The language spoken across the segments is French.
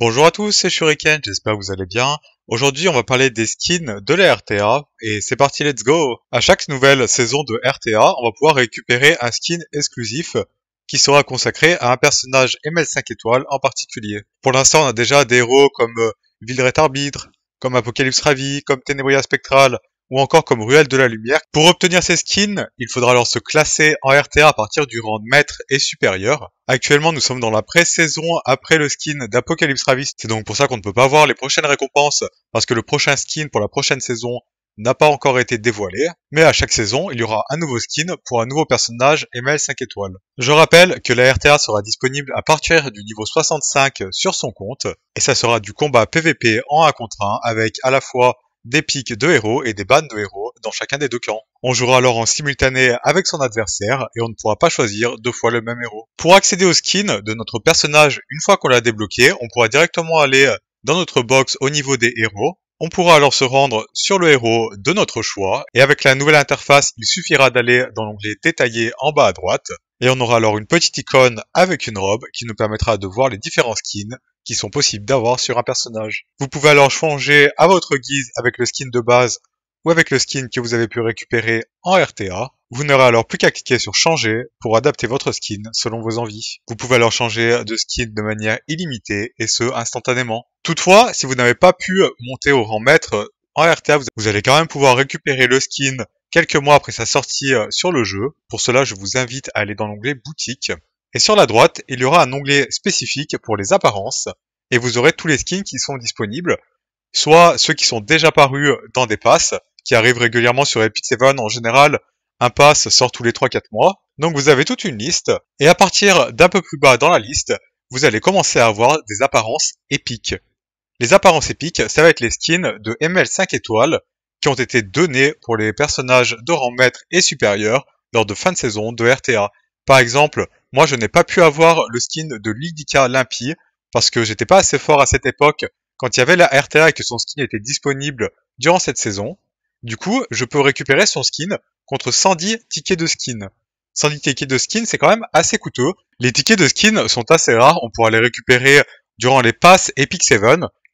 Bonjour à tous, c'est Shuriken, j'espère que vous allez bien. Aujourd'hui, on va parler des skins de la RTA, et c'est parti, let's go À chaque nouvelle saison de RTA, on va pouvoir récupérer un skin exclusif qui sera consacré à un personnage ML5 étoiles en particulier. Pour l'instant, on a déjà des héros comme euh, Vildret Arbitre, comme Apocalypse Ravi, comme Tenebria Spectral, ou encore comme Ruelle de la Lumière. Pour obtenir ces skins, il faudra alors se classer en RTA à partir du rang maître et supérieur. Actuellement, nous sommes dans la pré-saison après le skin d'Apocalypse Ravis. C'est donc pour ça qu'on ne peut pas voir les prochaines récompenses parce que le prochain skin pour la prochaine saison n'a pas encore été dévoilé, mais à chaque saison, il y aura un nouveau skin pour un nouveau personnage ML 5 étoiles. Je rappelle que la RTA sera disponible à partir du niveau 65 sur son compte, et ça sera du combat PVP en 1 contre 1 avec à la fois des piques de héros et des bannes de héros dans chacun des deux camps. On jouera alors en simultané avec son adversaire et on ne pourra pas choisir deux fois le même héros. Pour accéder au skin de notre personnage une fois qu'on l'a débloqué, on pourra directement aller dans notre box au niveau des héros. On pourra alors se rendre sur le héros de notre choix et avec la nouvelle interface, il suffira d'aller dans l'onglet détaillé en bas à droite et on aura alors une petite icône avec une robe qui nous permettra de voir les différents skins qui sont possibles d'avoir sur un personnage. Vous pouvez alors changer à votre guise avec le skin de base ou avec le skin que vous avez pu récupérer en RTA. Vous n'aurez alors plus qu'à cliquer sur changer pour adapter votre skin selon vos envies. Vous pouvez alors changer de skin de manière illimitée et ce instantanément. Toutefois, si vous n'avez pas pu monter au rang maître en RTA, vous allez quand même pouvoir récupérer le skin quelques mois après sa sortie euh, sur le jeu. Pour cela, je vous invite à aller dans l'onglet boutique. Et sur la droite, il y aura un onglet spécifique pour les apparences et vous aurez tous les skins qui sont disponibles, soit ceux qui sont déjà parus dans des passes qui arrivent régulièrement sur Epic Seven en général, un pass sort tous les 3-4 mois. Donc vous avez toute une liste et à partir d'un peu plus bas dans la liste, vous allez commencer à avoir des apparences épiques. Les apparences épiques, ça va être les skins de ML5 étoiles qui ont été donnés pour les personnages de rang maître et supérieur lors de fin de saison de RTA. Par exemple, moi je n'ai pas pu avoir le skin de Lydica Limpie parce que j'étais pas assez fort à cette époque quand il y avait la RTA et que son skin était disponible durant cette saison. Du coup, je peux récupérer son skin contre 110 tickets de skin. 110 tickets de skin, c'est quand même assez coûteux. Les tickets de skin sont assez rares, on pourra les récupérer durant les passes Epic 7,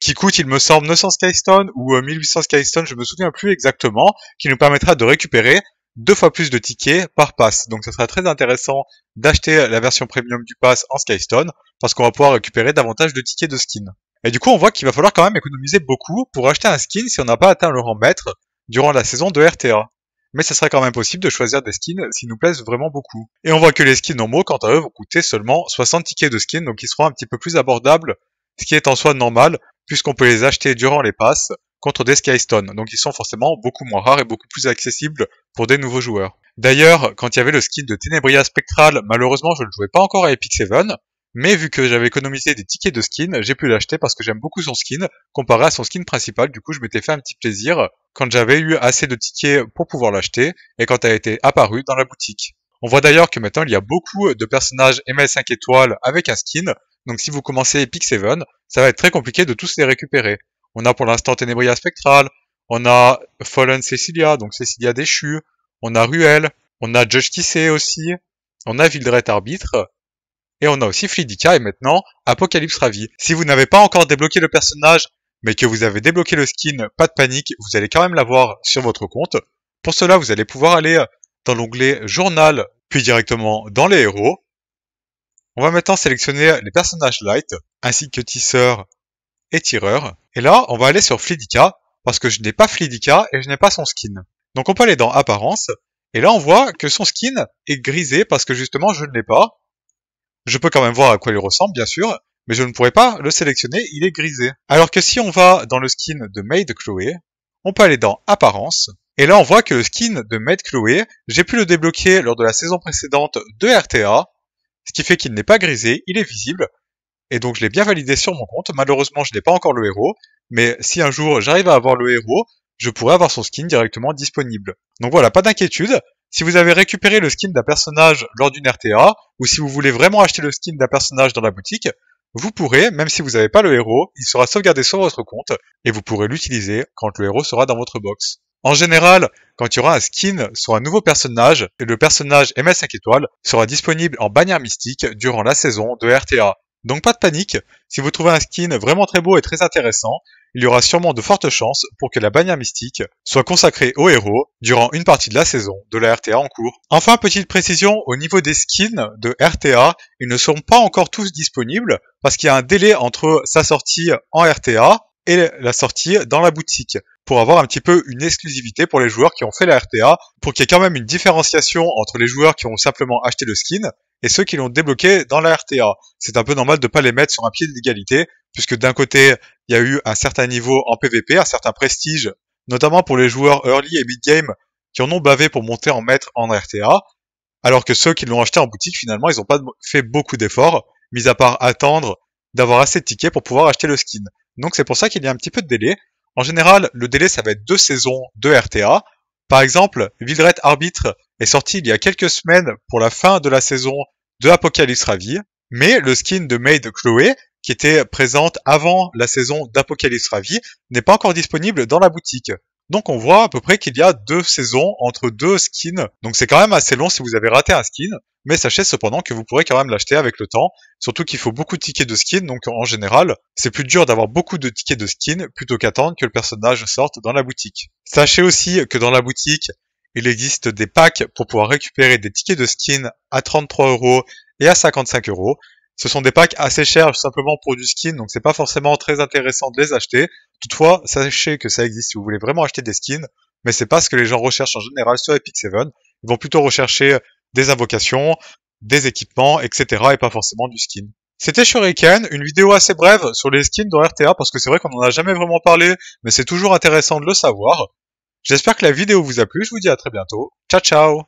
qui coûte, il me semble, 900 Skystone ou 1800 euh, Skystone, je me souviens plus exactement, qui nous permettra de récupérer deux fois plus de tickets par pass. Donc ce sera très intéressant d'acheter la version premium du pass en Skystone, parce qu'on va pouvoir récupérer davantage de tickets de skin. Et du coup, on voit qu'il va falloir quand même économiser beaucoup pour acheter un skin si on n'a pas atteint le rang maître durant la saison de RTA. Mais ce serait quand même possible de choisir des skins s'ils nous plaisent vraiment beaucoup. Et on voit que les skins normaux, quant à eux, vont coûter seulement 60 tickets de skin, donc ils seront un petit peu plus abordables, ce qui est en soi normal, puisqu'on peut les acheter durant les passes contre des Skystones, donc ils sont forcément beaucoup moins rares et beaucoup plus accessibles pour des nouveaux joueurs. D'ailleurs, quand il y avait le skin de Tenebria Spectral, malheureusement je ne jouais pas encore à Epic 7, mais vu que j'avais économisé des tickets de skin, j'ai pu l'acheter parce que j'aime beaucoup son skin comparé à son skin principal. Du coup, je m'étais fait un petit plaisir quand j'avais eu assez de tickets pour pouvoir l'acheter et quand elle était apparue dans la boutique. On voit d'ailleurs que maintenant il y a beaucoup de personnages ms 5 étoiles avec un skin, donc si vous commencez Epic 7, ça va être très compliqué de tous les récupérer. On a pour l'instant Tenebria Spectral, on a Fallen Cecilia, donc Cecilia déchu, on a Ruel, on a Judge Kissé aussi, on a Vildret Arbitre, et on a aussi Flidika, et maintenant Apocalypse Ravi. Si vous n'avez pas encore débloqué le personnage, mais que vous avez débloqué le skin, pas de panique, vous allez quand même l'avoir sur votre compte. Pour cela, vous allez pouvoir aller dans l'onglet Journal, puis directement dans les héros, on va maintenant sélectionner les personnages light, ainsi que tisseur et tireur. Et là, on va aller sur Flidica, parce que je n'ai pas Flidica et je n'ai pas son skin. Donc on peut aller dans Apparence, et là on voit que son skin est grisé parce que justement je ne l'ai pas. Je peux quand même voir à quoi il ressemble, bien sûr, mais je ne pourrais pas le sélectionner, il est grisé. Alors que si on va dans le skin de Maid Chloé, on peut aller dans Apparence, et là on voit que le skin de Maid Chloé, j'ai pu le débloquer lors de la saison précédente de RTA, ce qui fait qu'il n'est pas grisé, il est visible, et donc je l'ai bien validé sur mon compte. Malheureusement, je n'ai pas encore le héros, mais si un jour j'arrive à avoir le héros, je pourrais avoir son skin directement disponible. Donc voilà, pas d'inquiétude. Si vous avez récupéré le skin d'un personnage lors d'une RTA, ou si vous voulez vraiment acheter le skin d'un personnage dans la boutique, vous pourrez, même si vous n'avez pas le héros, il sera sauvegardé sur votre compte, et vous pourrez l'utiliser quand le héros sera dans votre box. En général, quand il y aura un skin sur un nouveau personnage, le personnage ms 5 étoiles sera disponible en bannière mystique durant la saison de RTA. Donc pas de panique, si vous trouvez un skin vraiment très beau et très intéressant, il y aura sûrement de fortes chances pour que la bannière mystique soit consacrée au héros durant une partie de la saison de la RTA en cours. Enfin, petite précision au niveau des skins de RTA, ils ne sont pas encore tous disponibles parce qu'il y a un délai entre sa sortie en RTA et la sortie dans la boutique pour avoir un petit peu une exclusivité pour les joueurs qui ont fait la RTA, pour qu'il y ait quand même une différenciation entre les joueurs qui ont simplement acheté le skin et ceux qui l'ont débloqué dans la RTA. C'est un peu normal de pas les mettre sur un pied d'égalité, puisque d'un côté, il y a eu un certain niveau en PvP, un certain prestige, notamment pour les joueurs early et mid-game qui en ont bavé pour monter en maître en RTA, alors que ceux qui l'ont acheté en boutique, finalement, ils n'ont pas fait beaucoup d'efforts, mis à part attendre d'avoir assez de tickets pour pouvoir acheter le skin. Donc c'est pour ça qu'il y a un petit peu de délai. En général, le délai, ça va être deux saisons de RTA. Par exemple, Villeret Arbitre est sorti il y a quelques semaines pour la fin de la saison de Apocalypse Ravi, mais le skin de Maid Chloé, qui était présente avant la saison d'Apocalypse Ravi, n'est pas encore disponible dans la boutique. Donc on voit à peu près qu'il y a deux saisons entre deux skins. Donc c'est quand même assez long si vous avez raté un skin. Mais sachez cependant que vous pourrez quand même l'acheter avec le temps. Surtout qu'il faut beaucoup de tickets de skins, Donc en général, c'est plus dur d'avoir beaucoup de tickets de skin plutôt qu'attendre que le personnage sorte dans la boutique. Sachez aussi que dans la boutique, il existe des packs pour pouvoir récupérer des tickets de skin à 33 euros et à 55 euros. Ce sont des packs assez chers simplement pour du skin, donc c'est pas forcément très intéressant de les acheter. Toutefois, sachez que ça existe si vous voulez vraiment acheter des skins, mais c'est pas ce que les gens recherchent en général sur Epic 7. Ils vont plutôt rechercher euh, des invocations, des équipements, etc. et pas forcément du skin. C'était Shuriken, une vidéo assez brève sur les skins dans RTA parce que c'est vrai qu'on n'en a jamais vraiment parlé, mais c'est toujours intéressant de le savoir. J'espère que la vidéo vous a plu, je vous dis à très bientôt. Ciao ciao